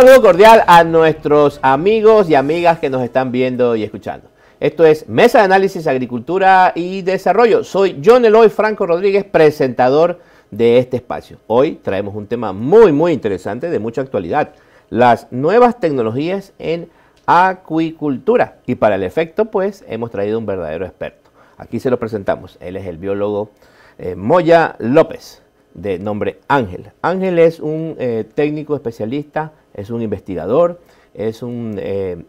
saludo cordial a nuestros amigos y amigas que nos están viendo y escuchando. Esto es Mesa de Análisis Agricultura y Desarrollo. Soy John Eloy Franco Rodríguez, presentador de este espacio. Hoy traemos un tema muy, muy interesante de mucha actualidad. Las nuevas tecnologías en acuicultura. Y para el efecto, pues, hemos traído un verdadero experto. Aquí se lo presentamos. Él es el biólogo eh, Moya López, de nombre Ángel. Ángel es un eh, técnico especialista es un investigador, es un eh,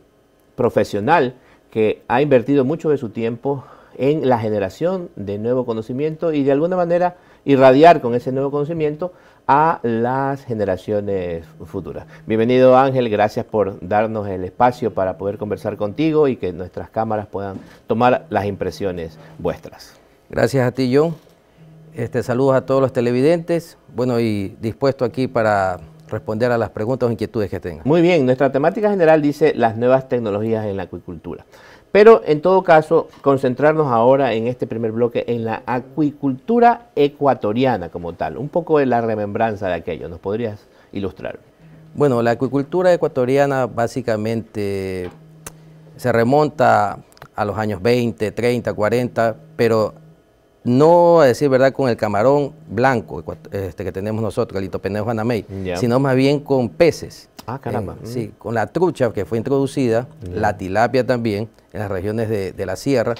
profesional que ha invertido mucho de su tiempo en la generación de nuevo conocimiento y de alguna manera irradiar con ese nuevo conocimiento a las generaciones futuras. Bienvenido Ángel, gracias por darnos el espacio para poder conversar contigo y que nuestras cámaras puedan tomar las impresiones vuestras. Gracias a ti John, este, saludos a todos los televidentes, bueno y dispuesto aquí para responder a las preguntas o inquietudes que tengan. Muy bien, nuestra temática general dice las nuevas tecnologías en la acuicultura. Pero en todo caso, concentrarnos ahora en este primer bloque en la acuicultura ecuatoriana como tal, un poco de la remembranza de aquello, ¿nos podrías ilustrar? Bueno, la acuicultura ecuatoriana básicamente se remonta a los años 20, 30, 40, pero no a decir verdad con el camarón blanco este, que tenemos nosotros, el litopeneo Panamey, sino más bien con peces. Ah, caramba. Mm. Sí, con la trucha que fue introducida, la tilapia también, en las regiones de, la sierra.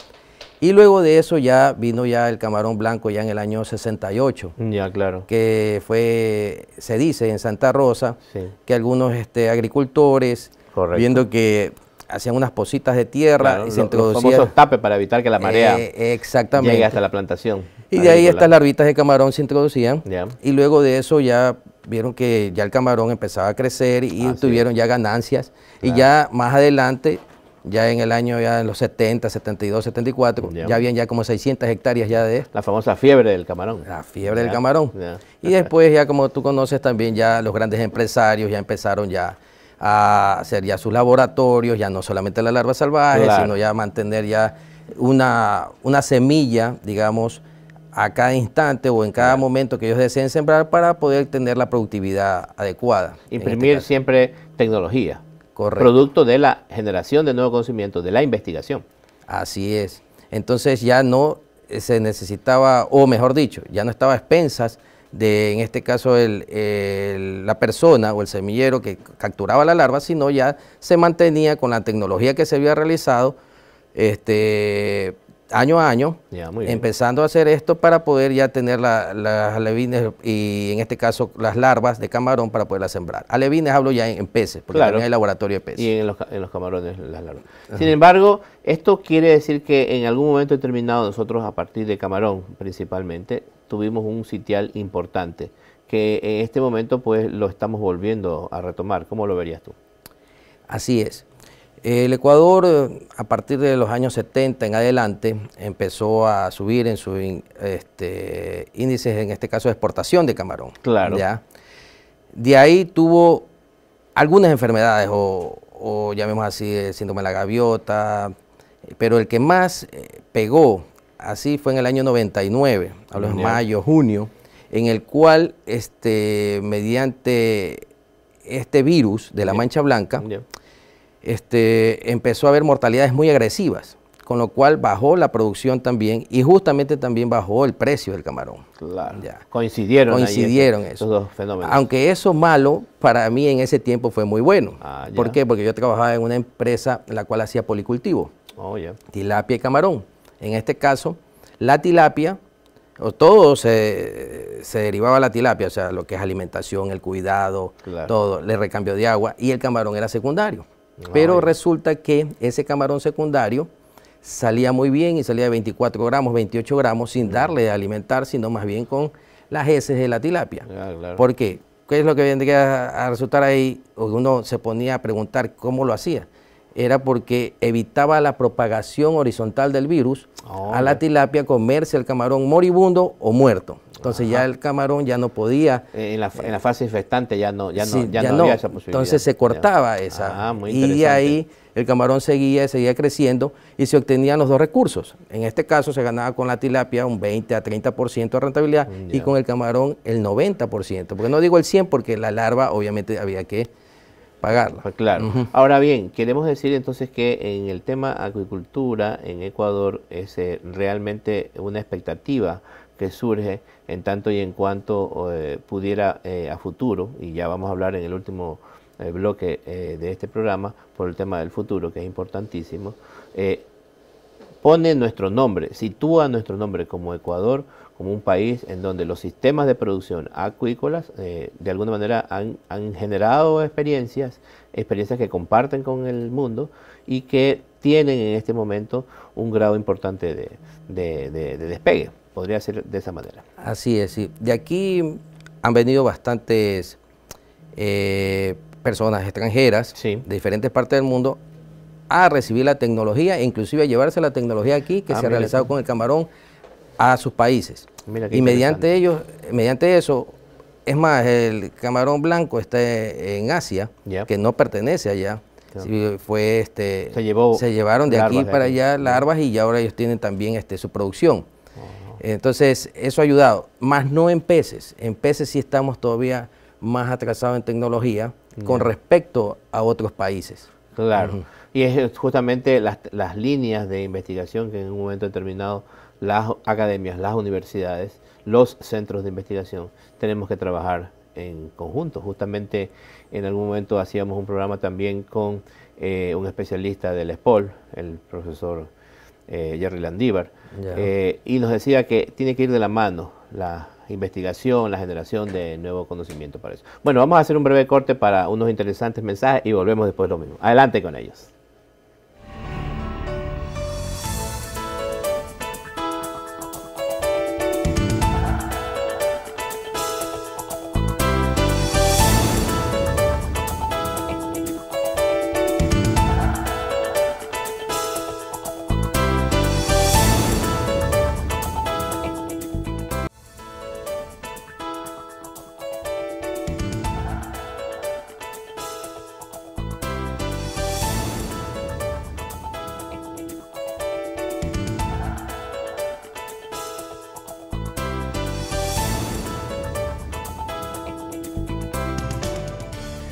Y luego de eso ya vino ya el camarón blanco ya en el año 68. Ya, claro. Que fue, se dice en Santa Rosa, que algunos este, agricultores, viendo que hacían unas pocitas de tierra y se introducían introducían. Los tapes para evitar que la marea eh, llegue hasta la plantación. Y de ahí estas larvitas de camarón se introducían. Y luego de eso ya vieron que ya el camarón empezaba a crecer y tuvieron ya ganancias. Y ya más adelante, ya en el año ya los 70, 72, 74, ya habían ya como 600 hectáreas ya de La famosa fiebre del camarón. La fiebre del camarón. Y después ya como tú conoces también ya los grandes empresarios ya empezaron ya a hacer ya sus laboratorios, ya no solamente la larva salvaje, sino ya mantener ya una, semilla, digamos, a cada instante o en cada momento que ellos deseen sembrar para poder tener la productividad adecuada. Este Imprimir siempre tecnología. Correcto. Producto de la generación de nuevo conocimiento, de la investigación. Así es. Entonces ya no eh, se necesitaba, o mejor dicho, ya no estaba a expensas de, en este caso, el, la persona o el semillero que capturaba la larva, sino ya se mantenía con la tecnología que se había realizado este, año a año, empezando a hacer esto para poder ya tener las alevines y en este caso las larvas de camarón para poderlas sembrar. Alevines hablo ya en, peces, porque claro. también hay laboratorio de peces. Y en los, en los camarones las larvas. Sin embargo, esto quiere decir que en algún momento determinado nosotros a partir de camarón principalmente tuvimos un sitial importante, que en este momento pues lo estamos volviendo a retomar. ¿Cómo lo verías tú? Así es. El Ecuador, a partir de los años 70 en adelante, empezó a subir en sus este, índices, en este caso de exportación de camarón. Claro. De ahí tuvo algunas enfermedades, o, o llamemos así el síndrome de la gaviota, pero el que más eh, pegó así fue en el año 99, a los mayo, junio, en el cual este, mediante este virus de la mancha blanca, este, empezó a haber mortalidades muy agresivas, con lo cual bajó la producción también y justamente también bajó el precio del camarón. Coincidieron. Coincidieron esos dos fenómenos. Aunque eso malo, para mí en ese tiempo fue muy bueno. Ah, ¿Por qué? Porque yo trabajaba en una empresa en la cual hacía policultivo. Oh, Tilapia y camarón en este caso, la tilapia, o todo se, derivaba a la tilapia, o sea, lo que es alimentación, el cuidado, todo, el recambio de agua, y el camarón era secundario. Ah, Pero resulta que ese camarón secundario salía muy bien y salía de 24 gramos, 28 gramos, sin darle a alimentar, sino más bien con las heces de la tilapia. Ah, ¿Por qué? ¿Qué es lo que vendría a resultar ahí? Uno se ponía a preguntar cómo lo hacía era porque evitaba la propagación horizontal del virus a la tilapia comerse el camarón moribundo o muerto. Entonces ya el camarón ya no podía. Eh, en la, en la fase infectante ya no, ya no, había esa posibilidad. Entonces se cortaba ah, esa. Ah, muy y ahí el camarón seguía, seguía creciendo y se obtenían los dos recursos. En este caso se ganaba con la tilapia un 20 a 30% de rentabilidad mm, y con el camarón el 90%. Porque no digo el 100 porque la larva obviamente había que pagarla. Pues claro. Ahora bien, queremos decir entonces que en el tema acuicultura en Ecuador es eh, realmente una expectativa que surge en tanto y en cuanto eh, pudiera eh, a futuro, y ya vamos a hablar en el último bloque de este programa por el tema del futuro, que es importantísimo, pone nuestro nombre, sitúa nuestro nombre como Ecuador como un país en donde los sistemas de producción acuícolas eh, de alguna manera han, generado experiencias, experiencias que comparten con el mundo y que tienen en este momento un grado importante de, despegue, podría ser de esa manera. Así es, sí. De aquí han venido bastantes eh, personas extranjeras de diferentes partes del mundo a recibir la tecnología e inclusive a llevarse la tecnología aquí que ah, se ha realizado con el camarón a sus países. y mediante ellos, mediante eso, es más, el camarón blanco está en Asia, que no pertenece allá. fue este, se, llevó se llevaron de aquí para allá las allá y ahora ellos tienen también este, su producción. Entonces, eso ha ayudado, más no en peces. En peces sí estamos todavía más atrasados en tecnología con respecto a otros países. Claro, y es eh, justamente las, las líneas de investigación que en un momento determinado las academias, las universidades, los centros de investigación, tenemos que trabajar en conjunto. Justamente en algún momento hacíamos un programa también con eh, un especialista del ESPOL, el profesor eh, Jerry Landívar, eh, y nos decía que tiene que ir de la mano la investigación, la generación de nuevo conocimiento para eso. Bueno, vamos a hacer un breve corte para unos interesantes mensajes y volvemos después lo mismo. Adelante con ellos.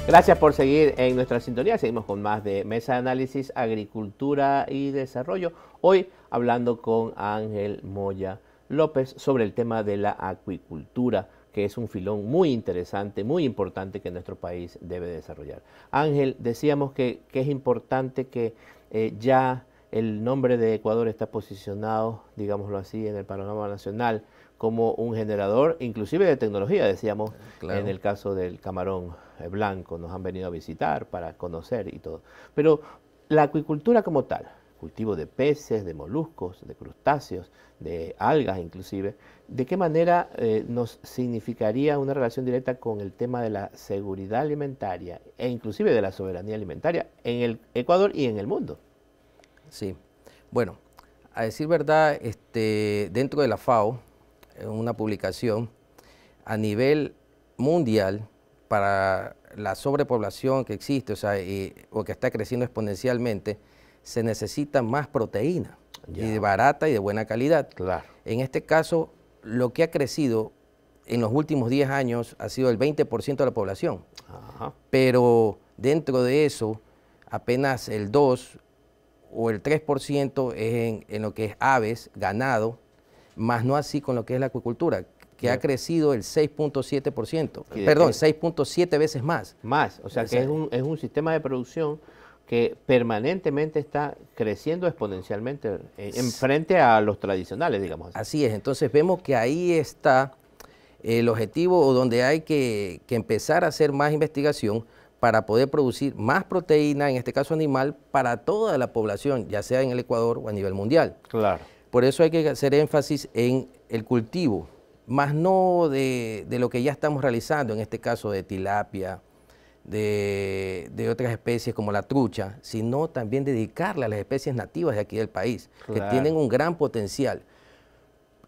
Gracias por seguir en nuestra sintonía. Seguimos con más de Mesa de Análisis, Agricultura y Desarrollo. Hoy hablando con Ángel Moya López sobre el tema de la acuicultura, que es un filón muy interesante, muy importante que nuestro país debe desarrollar. Ángel, decíamos que, es importante que eh, ya el nombre de Ecuador está posicionado, digámoslo así, en el panorama nacional como un generador, inclusive de tecnología, decíamos, en el caso del camarón eh, blanco, nos han venido a visitar para conocer y todo. Pero la acuicultura como tal, cultivo de peces, de moluscos, de crustáceos, de algas inclusive, ¿de qué manera eh, nos significaría una relación directa con el tema de la seguridad alimentaria e inclusive de la soberanía alimentaria en el Ecuador y en el mundo? Sí, bueno, a decir verdad, este, dentro de la FAO, una publicación a nivel mundial para la sobrepoblación que existe, o, que está creciendo exponencialmente, se necesita más proteína, y de barata y de buena calidad. Claro. En este caso, lo que ha crecido en los últimos 10 años ha sido el 20% de la población. Pero dentro de eso, apenas el 2 o el 3% es en, en lo que es aves, ganado, más no así con lo que es la acuicultura, que ha crecido el 6.7%, perdón, 6.7 veces más. Más, o sea que es un, es un sistema de producción que permanentemente está creciendo exponencialmente eh, en frente a los tradicionales, digamos. Así, es, entonces vemos que ahí está eh, el objetivo o donde hay que, que, empezar a hacer más investigación para poder producir más proteína, en este caso animal, para toda la población, ya sea en el Ecuador o a nivel mundial. Claro. Por eso hay que hacer énfasis en el cultivo, más no de, lo que ya estamos realizando, en este caso de tilapia, de, otras especies como la trucha, sino también dedicarle a las especies nativas de aquí del país, que tienen un gran potencial,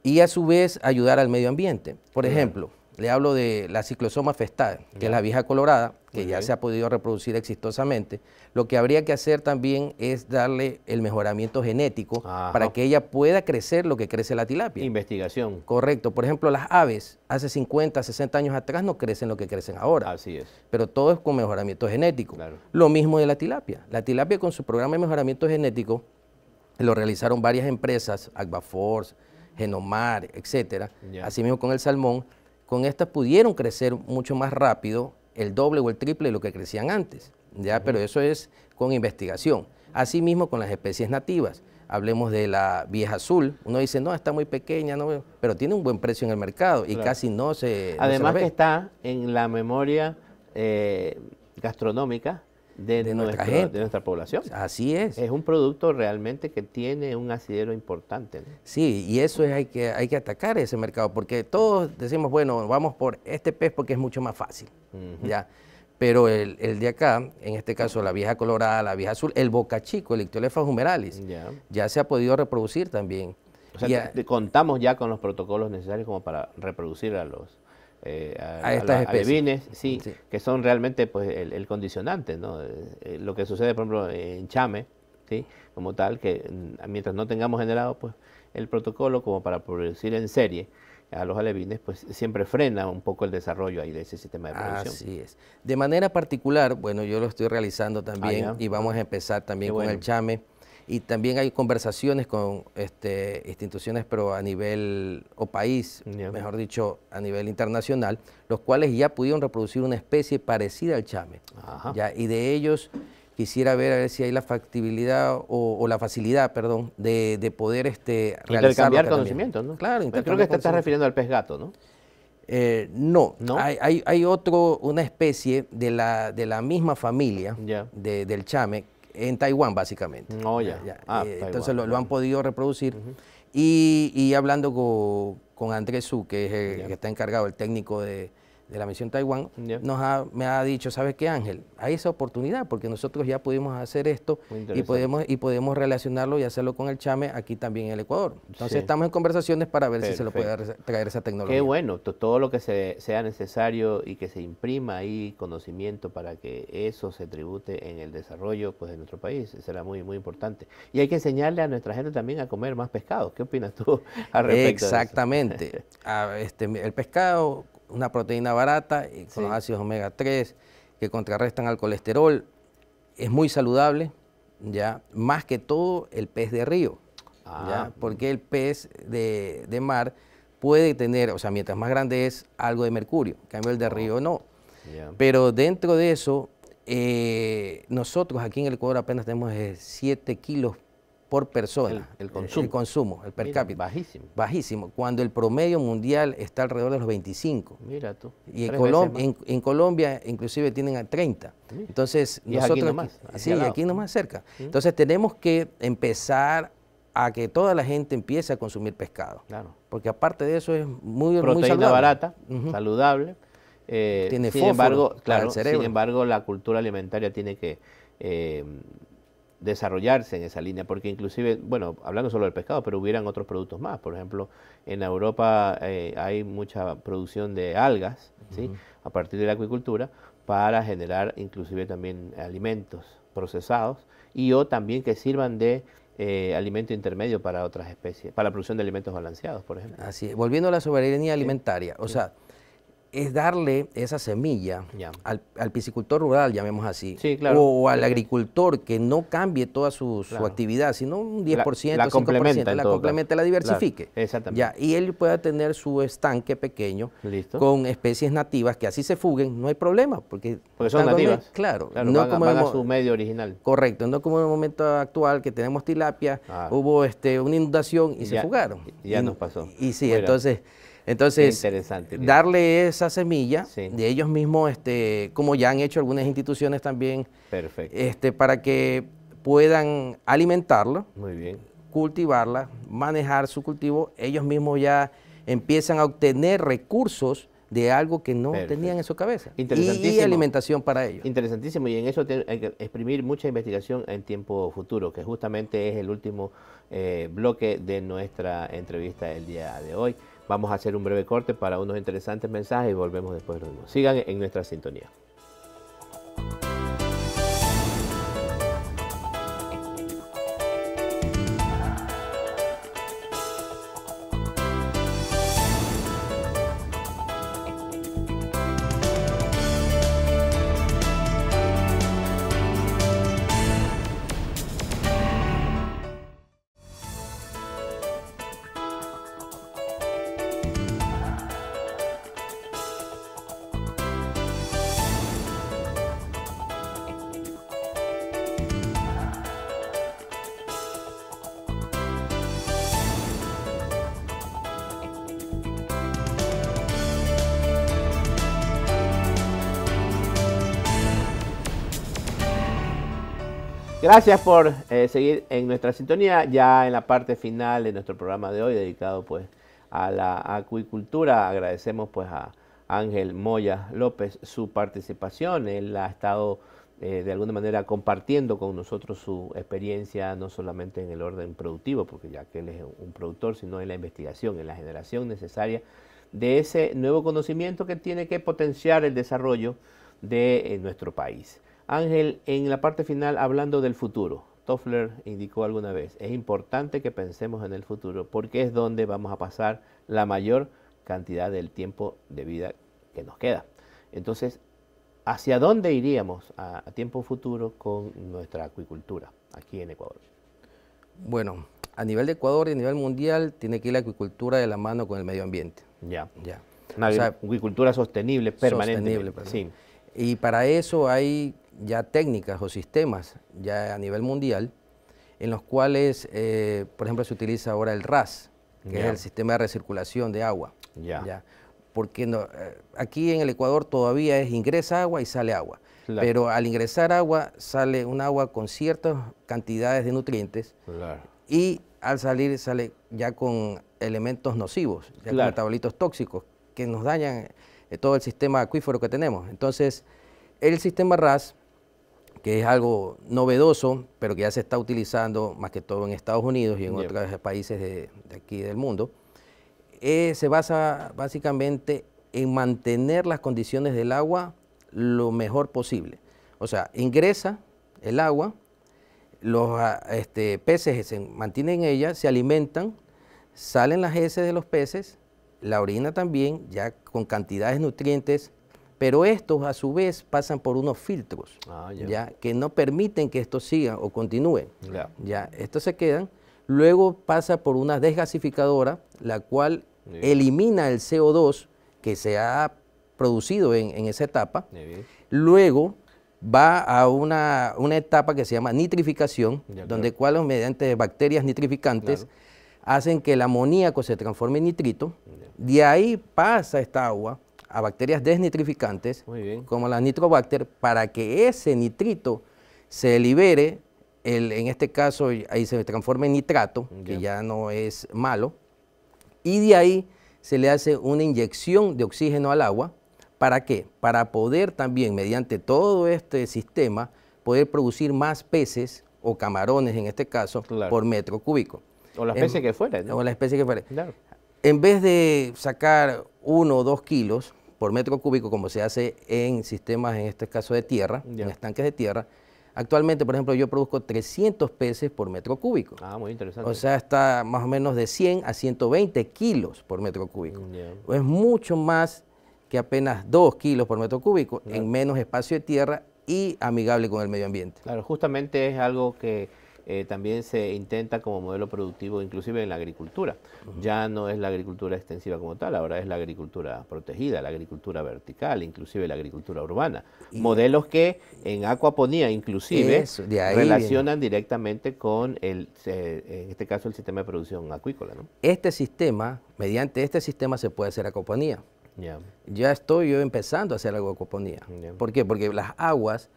y a su vez ayudar al medio ambiente. Por ejemplo, le hablo de la ciclosoma festal, que es la vieja colorada, que ya se ha podido reproducir exitosamente. Lo que habría que hacer también es darle el mejoramiento genético para que ella pueda crecer lo que crece la tilapia. Investigación. Correcto. Por ejemplo, las aves hace 50, 60 años atrás no crecen lo que crecen ahora. Así es. Pero todo es con mejoramiento genético. Lo mismo de la tilapia. La tilapia con su programa de mejoramiento genético lo realizaron varias empresas, Agbaforce, Genomar, etcétera. Asimismo con el salmón con estas pudieron crecer mucho más rápido, el doble o el triple de lo que crecían antes, ¿ya? pero eso es con investigación. Asimismo con las especies nativas. Hablemos de la vieja azul. Uno dice, no, está muy pequeña, no, pero tiene un buen precio en el mercado y casi no se... Además que está en la memoria eh, gastronómica de, nuestra, gente. de nuestra población. Así es. Es un producto realmente que tiene un asidero importante. Sí, y eso es, hay, que, hay que atacar ese mercado, porque todos decimos, bueno, vamos por este pez porque es mucho más fácil. ¿ya? Pero el, de acá, en este caso la vieja colorada, la vieja azul, el bocachico, el Ictiolefa humeralis, ya se ha podido reproducir también. O sea, contamos ya con los protocolos necesarios como para reproducir a los eh, a, estas especies. sí, que son realmente pues, el, condicionante, ¿no? Eh, eh, lo que sucede, por ejemplo, en Chame, ¿sí? como tal, que mm, mientras no tengamos generado pues, el protocolo como para producir en serie a los alevines, pues siempre frena un poco el desarrollo ahí de ese sistema de producción. Así es. De manera particular, bueno, yo lo estoy realizando ah, también y vamos a empezar también con el chame y también hay conversaciones con este, instituciones, pero a nivel o país, mejor dicho, a nivel internacional, los cuales ya pudieron reproducir una especie parecida al chame. Y de ellos quisiera ver a ver si hay la factibilidad o, la facilidad, perdón, de, de poder este, intercambiar conocimientos, ¿no? Claro, intercambiar Creo que te estás refiriendo al pez gato, ¿no? Eh, no, ¿No? Hay, hay, hay, otro, una especie de la, de la misma familia del chame en Taiwán, básicamente. Oh, ya. Ah, eh, entonces lo, han podido reproducir. y, hablando con, con Andrés Su, que es el que está encargado, el técnico de, de la misión Taiwán, nos ha, me ha dicho, ¿sabes qué Ángel? Hay esa oportunidad porque nosotros ya pudimos hacer esto y podemos, y podemos relacionarlo y hacerlo con el chame aquí también en el Ecuador. Entonces estamos en conversaciones para ver si se lo puede traer esa tecnología. Qué bueno, todo lo que sea necesario y que se imprima ahí conocimiento para que eso se tribute en el desarrollo pues, de nuestro país, será muy, muy importante. Y hay que enseñarle a nuestra gente también a comer más pescado. ¿Qué opinas tú al respecto? Exactamente. Ah, este, el pescado una proteína barata eh, con los ácidos omega 3 que contrarrestan al colesterol. Es muy saludable, ya más que todo el pez de río, ah. porque el pez de, mar puede tener, o sea, mientras más grande es, algo de mercurio, en cambio el de oh. río no. Pero dentro de eso, eh, nosotros aquí en el Ecuador apenas tenemos 7 kilos por persona. El, consumo. El consumo, el per cápita. Bajísimo. Bajísimo, cuando el promedio mundial está alrededor de los 25. Mira tú. Y en, Colombia inclusive tienen a 30. Entonces, y nosotros... Aquí nomás, sí, aquí nomás cerca. Entonces tenemos que empezar a que toda la gente empiece a consumir pescado. Claro. Porque aparte de eso es muy, Proteína muy barata, saludable. Eh, tiene sin embargo, claro, Sin embargo, la cultura alimentaria tiene que eh, desarrollarse en esa línea, porque inclusive, bueno, hablando solo del pescado, pero hubieran otros productos más. Por ejemplo, en Europa eh, hay mucha producción de algas, A partir de la acuicultura, para generar inclusive también alimentos procesados y o también que sirvan de eh, alimento intermedio para otras especies, para la producción de alimentos balanceados, por ejemplo. Así Volviendo a la soberanía alimentaria, o sea, es darle esa semilla al, piscicultor rural, llamemos así, o, al agricultor que no cambie toda su, actividad, sino un 10%, la, la la complemente, la diversifique. Exactamente. y él pueda tener su estanque pequeño con especies nativas que así se fuguen, no hay problema. Porque, son nativas. claro, no como a su medio original. Correcto, no como en el momento actual que tenemos tilapia, ah. hubo este, una inundación y se fugaron. Ya nos pasó. Y sí, entonces... Entonces, darle esa semilla de ellos mismos, este, como ya han hecho algunas instituciones también, Perfecto. Este, para que puedan alimentarlo, Muy bien. cultivarla, manejar su cultivo, ellos mismos ya empiezan a obtener recursos de algo que no tenían en su cabeza. Interesantísimo. Y, alimentación para ellos. Interesantísimo, y en eso hay que exprimir mucha investigación en tiempo futuro, que justamente es el último eh, bloque de nuestra entrevista del día de hoy. Vamos a hacer un breve corte para unos interesantes mensajes y volvemos después de Sigan en nuestra sintonía. Gracias por eh, seguir en nuestra sintonía, ya en la parte final de nuestro programa de hoy, dedicado pues a la acuicultura. Agradecemos pues a Ángel Moya López su participación. Él ha estado eh, de alguna manera compartiendo con nosotros su experiencia, no solamente en el orden productivo, porque ya que él es un productor, sino en la investigación, en la generación necesaria de ese nuevo conocimiento que tiene que potenciar el desarrollo de eh, nuestro país. Ángel, en la parte final, hablando del futuro, Toffler indicó alguna vez, es importante que pensemos en el futuro porque es donde vamos a pasar la mayor cantidad del tiempo de vida que nos queda. Entonces, ¿hacia dónde iríamos a, tiempo futuro con nuestra acuicultura aquí en Ecuador? Bueno, a nivel de Ecuador y a nivel mundial tiene que ir la acuicultura de la mano con el medio ambiente. Ya. ya. Una o acuicultura sostenible, permanente. Sostenible, sí. Y para eso hay ya técnicas o sistemas ya a nivel mundial en los cuales, eh, por ejemplo, se utiliza ahora el RAS, que es el sistema de recirculación de agua. Ya. Porque no, eh, aquí en el Ecuador todavía es ingresa agua y sale agua. Pero al ingresar agua, sale un agua con ciertas cantidades de nutrientes claro. y al salir sale ya con elementos nocivos, metabolitos tóxicos que nos dañan eh, todo el sistema acuífero que tenemos. Entonces, el sistema RAS que es algo novedoso, pero que ya se está utilizando más que todo en Estados Unidos y en otros países de, aquí del mundo, eh, se basa básicamente en mantener las condiciones del agua lo mejor posible. O sea, ingresa el agua, los ah, este, peces se mantienen en ella, se alimentan, salen las heces de los peces, la orina también, ya con cantidades nutrientes pero estos a su vez pasan por unos filtros ah, ya. que no permiten que esto siga o continúe. Ya, estos se quedan. Luego pasa por una desgasificadora, la cual elimina el CO2 que se ha producido en, esa etapa. Luego va a una, etapa que se llama nitrificación, donde cual mediante bacterias nitrificantes hacen que el amoníaco se transforme en nitrito. De ahí pasa esta agua a bacterias desnitrificantes, como las nitrobacter, para que ese nitrito se libere, en este caso ahí se transforma en nitrato, que ya no es malo, y de ahí se le hace una inyección de oxígeno al agua, ¿para qué? Para poder también, mediante todo este sistema, poder producir más peces o camarones en este caso por metro cúbico. O la especie que fuera. O la especie que fuera. En vez de sacar uno o dos kilos, por metro cúbico, como se hace en sistemas, en este caso de tierra, en estanques de tierra, Actualmente, por ejemplo, yo produzco 300 peces por metro cúbico. Ah, muy interesante. O sea, está más o menos de 100 a 120 kilos por metro cúbico. Es mucho más que apenas 2 kilos por metro cúbico en menos espacio de tierra y amigable con el medio ambiente. Claro, justamente es algo que eh, también se intenta como modelo productivo inclusive en la agricultura. Ya no es la agricultura extensiva como tal, ahora es la agricultura protegida, la agricultura vertical, inclusive la agricultura urbana. Modelos que en acuaponía inclusive relacionan directamente con, el, eh, en este caso, el sistema de producción acuícola. ¿no? Este sistema, mediante este sistema se puede hacer acuaponía. Ya estoy yo empezando a hacer acuaponía. ¿Por qué? Porque las aguas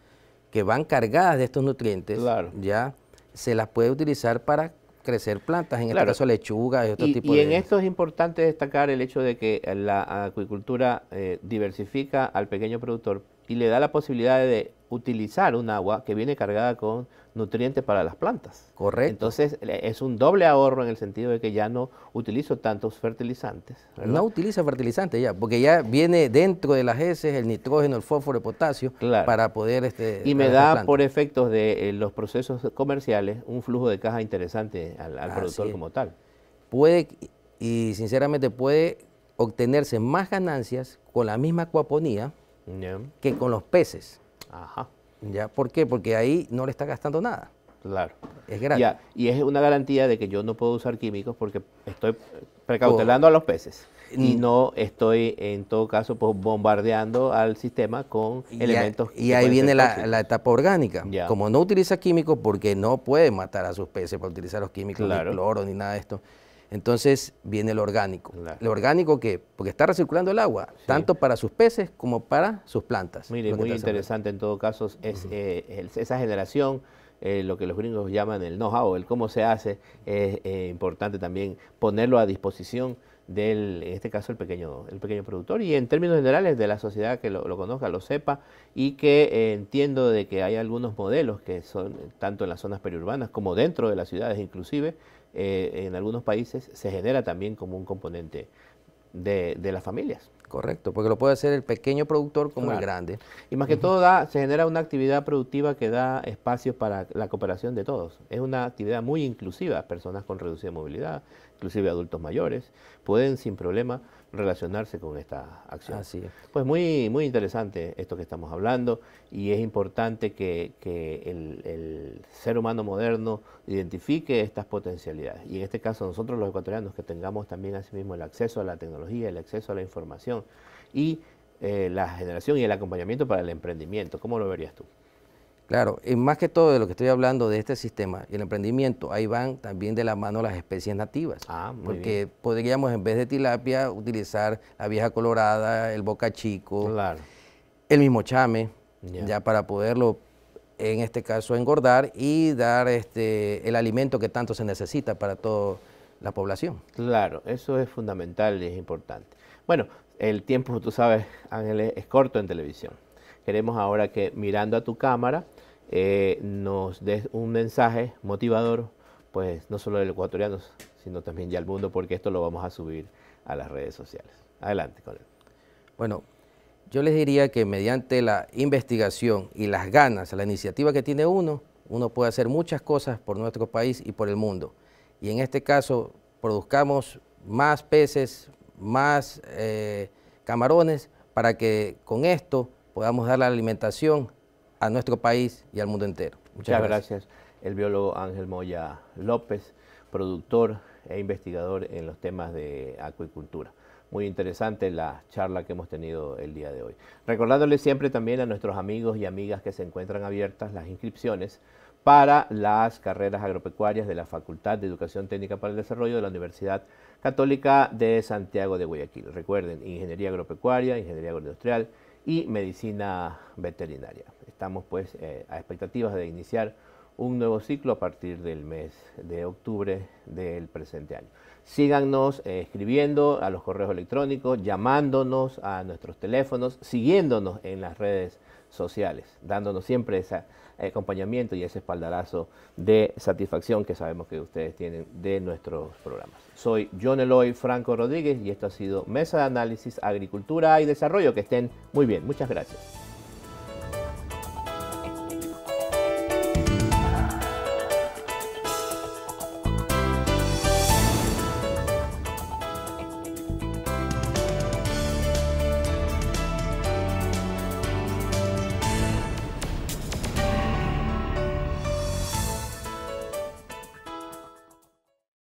que van cargadas de estos nutrientes, ya se las puede utilizar para crecer plantas, en este caso lechuga y otro tipo y de... Y en esto es importante destacar el hecho de que la acuicultura eh, diversifica al pequeño productor y le da la posibilidad de utilizar un agua que viene cargada con nutrientes para las plantas. Correcto. Entonces es un doble ahorro en el sentido de que ya no utilizo tantos fertilizantes. No utiliza fertilizantes ya, porque ya viene dentro de las heces el nitrógeno, el fósforo, el potasio para poder... Este, y me da por efectos de eh, los procesos comerciales un flujo de caja interesante al, productor como tal. Puede, y sinceramente puede obtenerse más ganancias con la misma acuaponía que con los peces. Ajá. ¿Ya? ¿Por qué? Porque ahí no le está gastando nada. Claro. Es gratis. y es una garantía de que yo no puedo usar químicos porque estoy precautelando a los peces. Y no estoy, en todo caso, pues, bombardeando al sistema con elementos. y ahí viene la, etapa orgánica. Como no utiliza químicos porque no puede matar a sus peces para utilizar los químicos, claro. ni cloro, ni nada de esto entonces viene el orgánico. lo ¿El orgánico que Porque está recirculando el agua, tanto para sus peces como para sus plantas. Mire, muy interesante en todo caso es eh, esa generación. Eh, lo que los gringos llaman el know-how, el cómo se hace, es eh, importante también ponerlo a disposición del, en este caso, el pequeño, el pequeño productor y en términos generales de la sociedad que lo, conozca, lo sepa y que eh, entiendo de que hay algunos modelos que son tanto en las zonas periurbanas como dentro de las ciudades inclusive, eh, en algunos países se genera también como un componente de las familias. Correcto, porque lo puede hacer el pequeño productor como el grande. Y más que todo da, se genera una actividad productiva que da espacios para la cooperación de todos. Es una actividad muy inclusiva, personas con reducida movilidad, inclusive adultos mayores, pueden sin problema relacionarse con esta acción. Así es. Pues muy, muy interesante esto que estamos hablando y es importante que, el, el, ser humano moderno identifique estas potencialidades. Y en este caso nosotros los ecuatorianos que tengamos también asimismo el acceso a la tecnología, el acceso a la información, y eh, la generación y el acompañamiento para el emprendimiento. ¿Cómo lo verías tú? Claro, y más que todo de lo que estoy hablando de este sistema y el emprendimiento, ahí van también de la mano las especies nativas. Ah, porque podríamos en vez de tilapia utilizar la vieja colorada, el boca chico, el mismo chame, ya para poderlo en este caso engordar y dar este, el alimento que tanto se necesita para toda la población. Claro, eso es fundamental y es importante. Bueno, el tiempo, tú sabes, Ángel, es corto en televisión. Queremos ahora que mirando a tu cámara eh, nos des un mensaje motivador, pues no solo del ecuatoriano, sino también ya al mundo, porque esto lo vamos a subir a las redes sociales. Adelante con él. Bueno, yo les diría que mediante la investigación y las ganas, la iniciativa que tiene uno, uno puede hacer muchas cosas por nuestro país y por el mundo. Y en este caso, produzcamos más peces, más eh, camarones para que con esto podamos dar la alimentación a nuestro país y al mundo entero. Muchas, gracias. El biólogo Ángel Moya López, productor e investigador en los temas de acuicultura. Muy interesante la charla que hemos tenido el día de hoy. recordándole siempre también a nuestros amigos y amigas que se encuentran abiertas las inscripciones para las carreras agropecuarias de la Facultad de Educación Técnica para el Desarrollo de la Universidad Católica de Santiago de Guayaquil. Recuerden, Ingeniería Agropecuaria, Ingeniería Agroindustrial y Medicina Veterinaria. Estamos pues eh, a expectativas de iniciar un nuevo ciclo a partir del mes de octubre del presente año. Síganos eh, escribiendo a los correos electrónicos, llamándonos a nuestros teléfonos, siguiéndonos en las redes sociales, dándonos siempre ese eh, acompañamiento y ese espaldarazo de satisfacción que sabemos que ustedes tienen de nuestros programas. Soy John Eloy Franco Rodríguez y esto ha sido Mesa de Análisis, Agricultura y Desarrollo. Que estén muy bien. Muchas gracias.